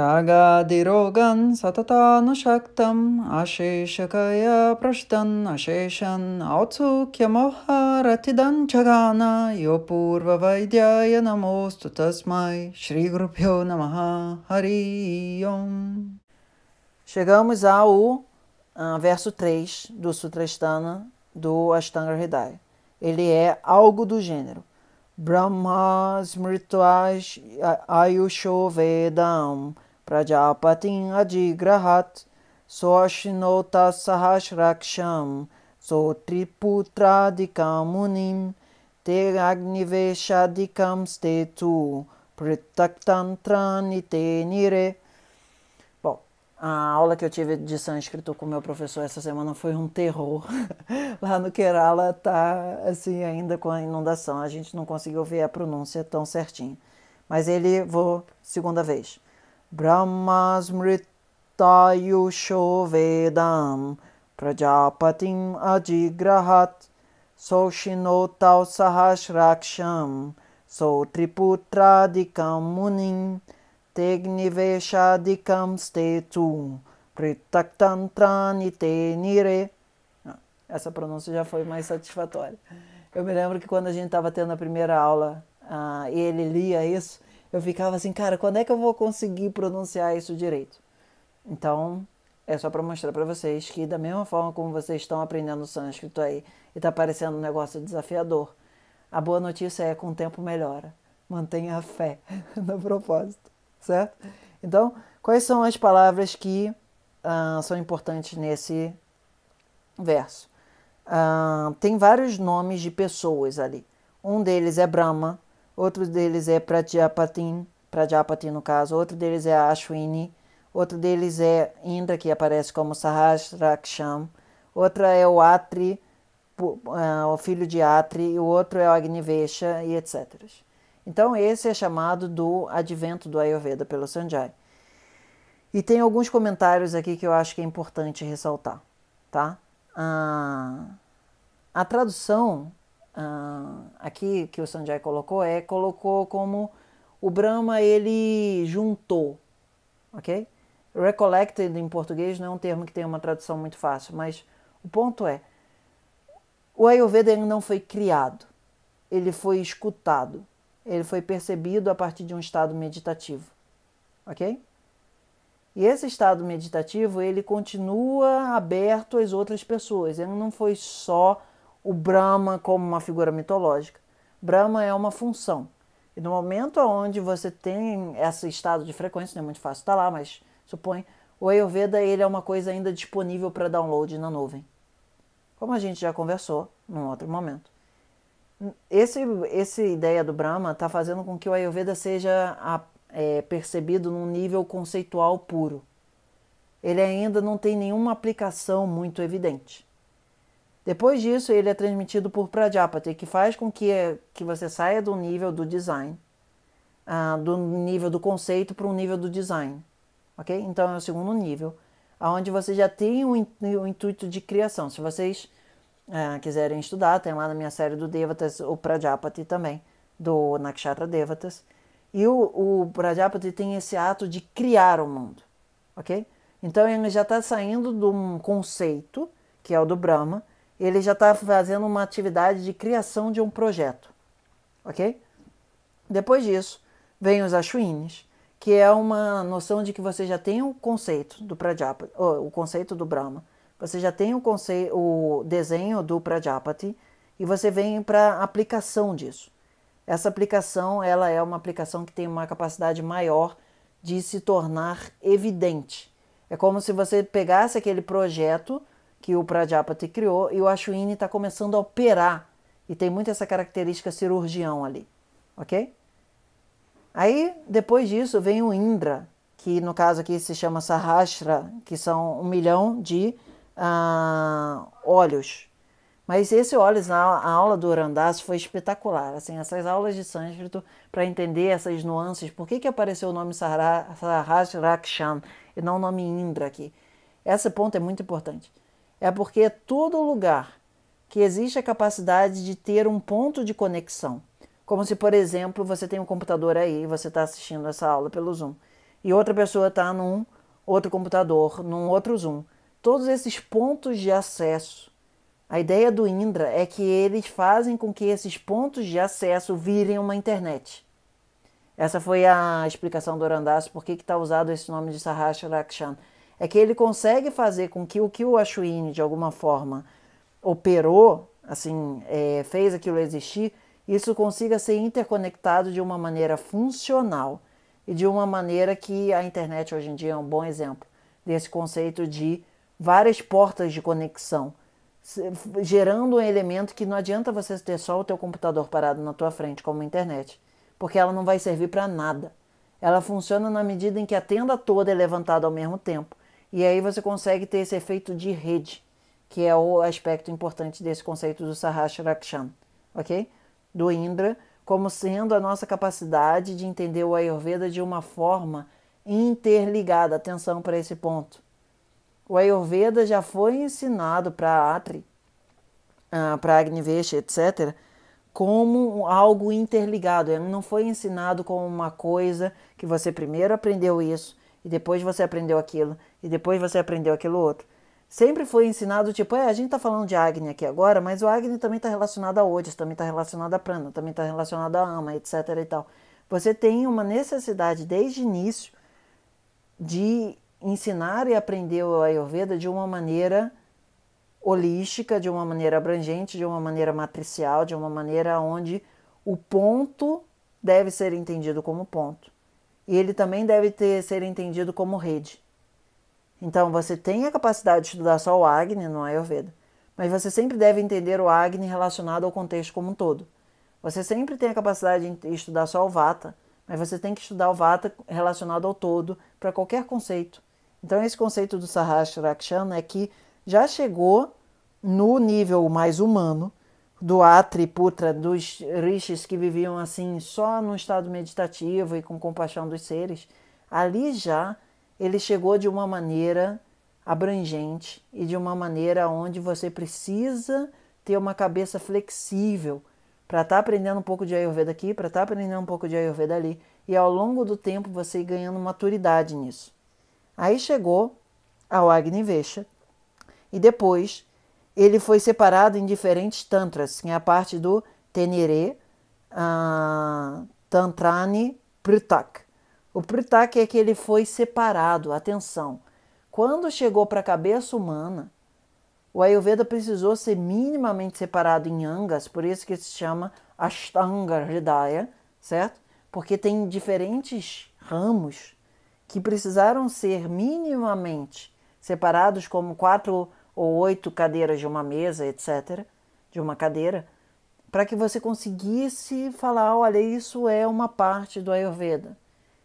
Kagadirogan satata no shaktam, asheshakaya prashtan, asheshan, autsu kyamoha ratidan chagana, yopurva vaidyaya namos tutasmai, shri grupyo namaha hari yom. Chegamos ao ah, verso 3 do sutra Sutrestana do Ashtanga Hridaya. Ele é algo do gênero. Brahma smritvash ayusho vedam. Prajapatin Adigrahat Soashinota Sahasraksham Sotriputradikamunim Te Agniveshadikam Stetu Pritaktantrani nire. Bom, a aula que eu tive de sânscrito com meu professor essa semana foi um terror. Lá no Kerala tá assim ainda com a inundação, a gente não conseguiu ver a pronúncia tão certinho. Mas ele vou segunda vez. ब्रह्मस्मृतायुषो वेदां प्रजापतिम् अजिग्रहत् सौशिनोतौ सहस्राक्षं सौत्रिपुत्रादिकं मुनिं तेऽग्निवेशादिकं स्तेतु pritactantrani ah, tenire. Essa pronúncia já foi mais satisfatória. Eu me lembro que quando a gente estava tendo a primeira aula, uh, ele lia isso, eu ficava assim, cara, quando é que eu vou conseguir pronunciar isso direito? Então, é só para mostrar para vocês que da mesma forma como vocês estão aprendendo sânscrito aí e está parecendo um negócio desafiador, a boa notícia é com o tempo melhora. Mantenha a fé no propósito, certo? Então, quais são as palavras que uh, são importantes nesse verso? Uh, tem vários nomes de pessoas ali. Um deles é Brahma, outro deles é Prajapatin, Prajapatin no caso, outro deles é Ashwini, outro deles é Indra, que aparece como Sahasraksham, outra é o Atri, é, o filho de Atri, e o outro é o Agnivesha, e etc. Então, esse é chamado do advento do Ayurveda pelo Sanjay. E tem alguns comentários aqui que eu acho que é importante ressaltar, tá? Ah, a tradução uh, aqui que o Sanjay colocou é colocou como o Brahma ele juntou, ok? Recollected em português não é um termo que tem uma tradução muito fácil, mas o ponto é o Ayurveda não foi criado, ele foi escutado, ele foi percebido a partir de um estado meditativo, ok? E esse estado meditativo ele continua aberto às outras pessoas. Ele não foi só o Brahma como uma figura mitológica. Brahma é uma função. E no momento onde você tem esse estado de frequência, não é muito fácil estar lá, mas supõe, o Ayurveda ele é uma coisa ainda disponível para download na nuvem. Como a gente já conversou num outro momento. Esse, essa ideia do Brahma está fazendo com que o Ayurveda seja a, é, percebido num nível conceitual puro. Ele ainda não tem nenhuma aplicação muito evidente. Depois disso, ele é transmitido por Prajapati, é que faz com que, que você saia do nível do design, uh, do nível do conceito para o nível do design. Ok? Então é o segundo nível, onde você já tem o, in, o intuito de criação. Se vocês uh, quiserem estudar, tem lá na minha série do Devatas o Prajapati também, do Nakshatra Devatas. E o, o Prajapati tem esse ato de criar o mundo. Ok? Então ele já está saindo de um conceito, que é o do Brahma, ele já está fazendo uma atividade de criação de um projeto, ok? Depois disso, vem os Ashwinis, que é uma noção de que você já tem o conceito do Prajapati, o conceito do Brahma, você já tem o, conceito, o desenho do Prajapati e você vem para a aplicação disso. Essa aplicação ela é uma aplicação que tem uma capacidade maior de se tornar evidente. É como se você pegasse aquele projeto que o Prajapati criou e o Ashwini está começando a operar e tem muito essa característica cirurgião ali, ok? Aí depois disso vem o Indra, que no caso aqui se chama Sahasra, que são um milhão de olhos. Ah, Mas esse olhos na aula do Randas foi espetacular, assim, essas aulas de sânscrito para entender essas nuances, por que, que apareceu o nome Sahasrakshan e não o nome Indra aqui? Esse ponto é muito importante é porque é todo lugar que existe a capacidade de ter um ponto de conexão, como se, por exemplo, você tem um computador aí, e você está assistindo essa aula pelo Zoom, e outra pessoa está num outro computador, num outro Zoom. Todos esses pontos de acesso. A ideia do Indra é que eles fazem com que esses pontos de acesso virem uma internet. Essa foi a explicação do Orandaço, por que está usado esse nome de Sahasra Rakshan é que ele consegue fazer com que o que o Ashwin, de alguma forma, operou, assim, é, fez aquilo existir, isso consiga ser interconectado de uma maneira funcional e de uma maneira que a internet hoje em dia é um bom exemplo desse conceito de várias portas de conexão, gerando um elemento que não adianta você ter só o teu computador parado na tua frente como a internet, porque ela não vai servir para nada. Ela funciona na medida em que a tenda toda é levantada ao mesmo tempo e aí você consegue ter esse efeito de rede, que é o aspecto importante desse conceito do Sahasrakshan, ok? Do Indra, como sendo a nossa capacidade de entender o Ayurveda de uma forma interligada. Atenção para esse ponto. O Ayurveda já foi ensinado para Atri, ah, para Agnivesh, etc., como algo interligado. Ele não foi ensinado como uma coisa que você primeiro aprendeu isso, e depois você aprendeu aquilo, e depois você aprendeu aquilo outro. Sempre foi ensinado, tipo, é, a gente está falando de Agni aqui agora, mas o Agni também está relacionado a Odis, também está relacionado a Prana, também está relacionado a Ama, etc e tal. Você tem uma necessidade desde início de ensinar e aprender o Ayurveda de uma maneira holística, de uma maneira abrangente, de uma maneira matricial, de uma maneira onde o ponto deve ser entendido como ponto e ele também deve ter, ser entendido como rede. Então, você tem a capacidade de estudar só o Agni no é, Ayurveda, mas você sempre deve entender o Agni relacionado ao contexto como um todo. Você sempre tem a capacidade de estudar só o Vata, mas você tem que estudar o Vata relacionado ao todo para qualquer conceito. Então, esse conceito do Sahasrakshana é que já chegou no nível mais humano, do Atriputra, dos rishis que viviam assim só num estado meditativo e com compaixão dos seres, ali já ele chegou de uma maneira abrangente e de uma maneira onde você precisa ter uma cabeça flexível para estar tá aprendendo um pouco de Ayurveda aqui, para estar tá aprendendo um pouco de Ayurveda ali, e ao longo do tempo você ir ganhando maturidade nisso. Aí chegou ao Agni Vesha e depois ele foi separado em diferentes tantras, que é a parte do Tenere uh, Tantrani Prutak. O Prutak é que ele foi separado, atenção. Quando chegou para a cabeça humana, o Ayurveda precisou ser minimamente separado em angas, por isso que se chama Ashtanga Hridaya, certo? Porque tem diferentes ramos que precisaram ser minimamente separados como quatro ou oito cadeiras de uma mesa, etc., de uma cadeira, para que você conseguisse falar: olha, isso é uma parte do Ayurveda,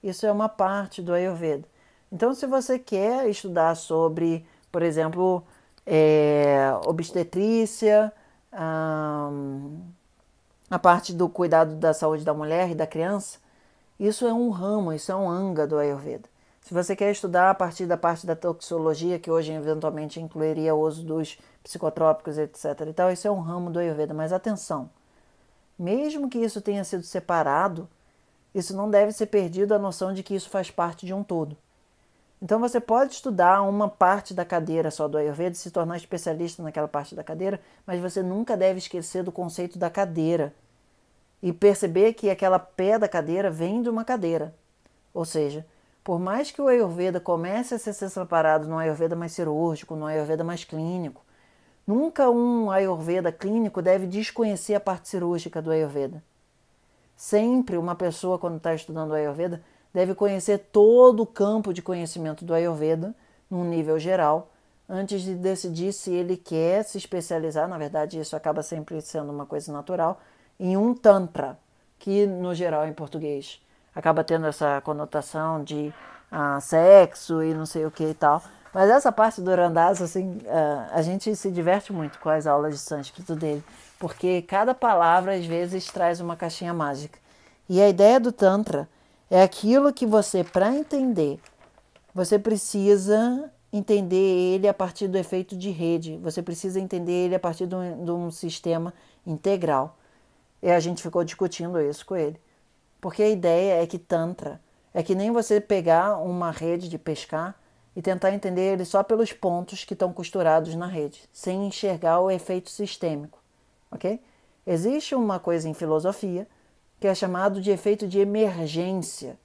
isso é uma parte do Ayurveda. Então, se você quer estudar sobre, por exemplo, é, obstetrícia, a parte do cuidado da saúde da mulher e da criança, isso é um ramo, isso é um anga do Ayurveda. Se você quer estudar a partir da parte da toxicologia, que hoje eventualmente incluiria o uso dos psicotrópicos, etc. E tal, isso é um ramo do Ayurveda, mas atenção, mesmo que isso tenha sido separado, isso não deve ser perdido a noção de que isso faz parte de um todo. Então você pode estudar uma parte da cadeira só do Ayurveda e se tornar especialista naquela parte da cadeira, mas você nunca deve esquecer do conceito da cadeira e perceber que aquela pé da cadeira vem de uma cadeira. Ou seja, por mais que o Ayurveda comece a ser separado num Ayurveda mais cirúrgico, num Ayurveda mais clínico, nunca um Ayurveda clínico deve desconhecer a parte cirúrgica do Ayurveda. Sempre uma pessoa, quando está estudando Ayurveda, deve conhecer todo o campo de conhecimento do Ayurveda, num nível geral, antes de decidir se ele quer se especializar. Na verdade, isso acaba sempre sendo uma coisa natural, em um Tantra, que no geral em português acaba tendo essa conotação de ah, sexo e não sei o que e tal. Mas essa parte do Randaz, assim, ah, a gente se diverte muito com as aulas de sânscrito dele, porque cada palavra às vezes traz uma caixinha mágica. E a ideia do Tantra é aquilo que você, para entender, você precisa entender ele a partir do efeito de rede, você precisa entender ele a partir de um, de um sistema integral. E a gente ficou discutindo isso com ele. Porque a ideia é que Tantra é que nem você pegar uma rede de pescar e tentar entender ele só pelos pontos que estão costurados na rede, sem enxergar o efeito sistêmico, ok? Existe uma coisa em filosofia que é chamado de efeito de emergência.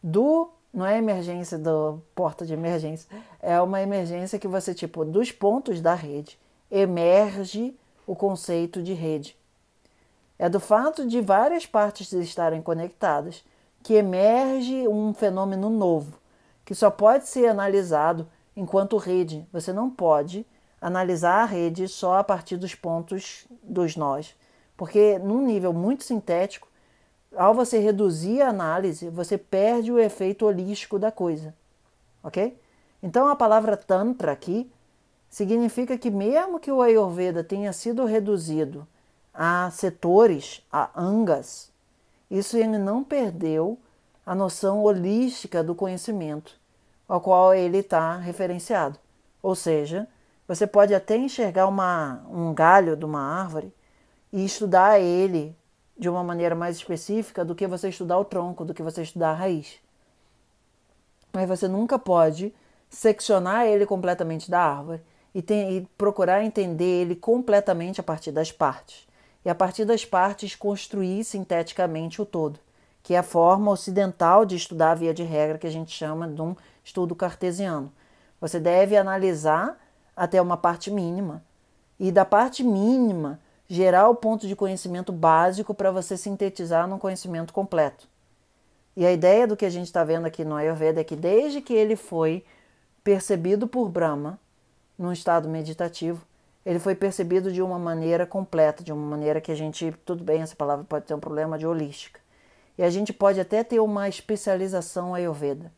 Do não é emergência do porta de emergência, é uma emergência que você tipo dos pontos da rede emerge o conceito de rede. É do fato de várias partes estarem conectadas que emerge um fenômeno novo, que só pode ser analisado enquanto rede. Você não pode analisar a rede só a partir dos pontos dos nós, porque num nível muito sintético, ao você reduzir a análise, você perde o efeito holístico da coisa, ok? Então a palavra Tantra aqui significa que, mesmo que o Ayurveda tenha sido reduzido a setores, a angas. Isso ele não perdeu a noção holística do conhecimento ao qual ele está referenciado. Ou seja, você pode até enxergar uma, um galho de uma árvore e estudar ele de uma maneira mais específica do que você estudar o tronco, do que você estudar a raiz. Mas você nunca pode seccionar ele completamente da árvore e, tem, e procurar entender ele completamente a partir das partes e a partir das partes construir sinteticamente o todo, que é a forma ocidental de estudar a via de regra que a gente chama de um estudo cartesiano. Você deve analisar até uma parte mínima e da parte mínima gerar o ponto de conhecimento básico para você sintetizar num conhecimento completo. E a ideia do que a gente está vendo aqui no Ayurveda é que desde que ele foi percebido por Brahma, num estado meditativo, ele foi percebido de uma maneira completa, de uma maneira que a gente, tudo bem, essa palavra pode ter um problema de holística. E a gente pode até ter uma especialização ayurveda,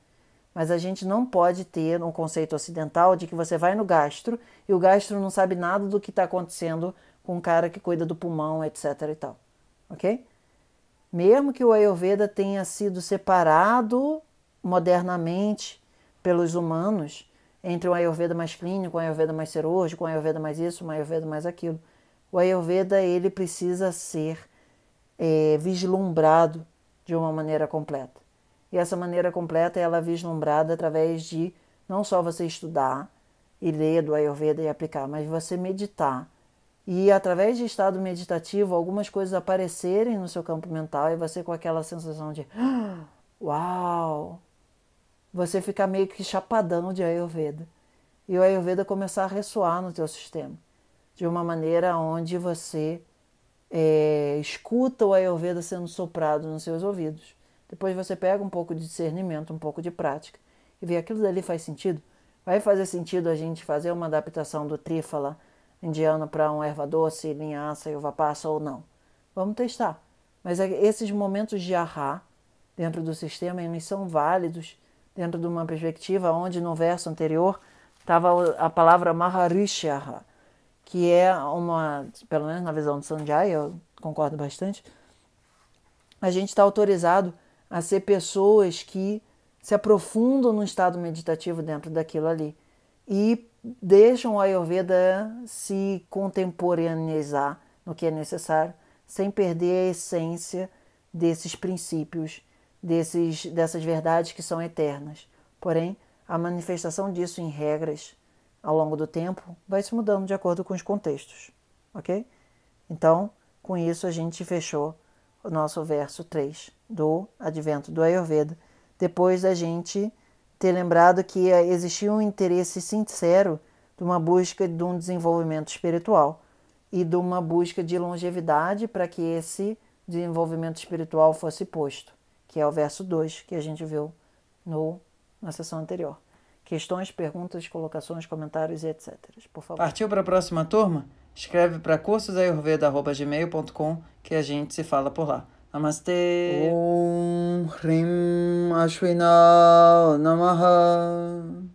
mas a gente não pode ter um conceito ocidental de que você vai no gastro e o gastro não sabe nada do que está acontecendo com o cara que cuida do pulmão, etc. e tal, ok? Mesmo que o ayurveda tenha sido separado modernamente pelos humanos, entre um Ayurveda mais clínico, um Ayurveda mais cirúrgico, um Ayurveda mais isso, um Ayurveda mais aquilo. O Ayurveda ele precisa ser é, vislumbrado de uma maneira completa. E essa maneira completa ela é vislumbrada através de não só você estudar e ler do Ayurveda e aplicar, mas você meditar. E através de estado meditativo, algumas coisas aparecerem no seu campo mental e você com aquela sensação de ah, uau, você ficar meio que chapadão de Ayurveda. E o Ayurveda começar a ressoar no teu sistema, de uma maneira onde você é, escuta o Ayurveda sendo soprado nos seus ouvidos. Depois você pega um pouco de discernimento, um pouco de prática, e vê aquilo dali faz sentido. Vai fazer sentido a gente fazer uma adaptação do trífala indiano para um erva doce, linhaça, uva passa ou não. Vamos testar. Mas é, esses momentos de arra dentro do sistema, eles são válidos dentro de uma perspectiva onde no verso anterior estava a palavra Maharishara, que é uma, pelo menos na visão de Sanjay, eu concordo bastante, a gente está autorizado a ser pessoas que se aprofundam no estado meditativo dentro daquilo ali e deixam o Ayurveda se contemporaneizar no que é necessário, sem perder a essência desses princípios desses, dessas verdades que são eternas. Porém, a manifestação disso em regras ao longo do tempo vai se mudando de acordo com os contextos, ok? Então, com isso, a gente fechou o nosso verso 3 do advento do Ayurveda, depois da gente ter lembrado que eh, existia um interesse sincero de uma busca de um desenvolvimento espiritual e de uma busca de longevidade para que esse desenvolvimento espiritual fosse posto que é o verso 2 que a gente viu no, na sessão anterior. Questões, perguntas, colocações, comentários e etc. Por favor. Partiu para a próxima turma? Escreve para cursosayurveda.com que a gente se fala por lá. Namastê! Om Rim Ashwina Namaha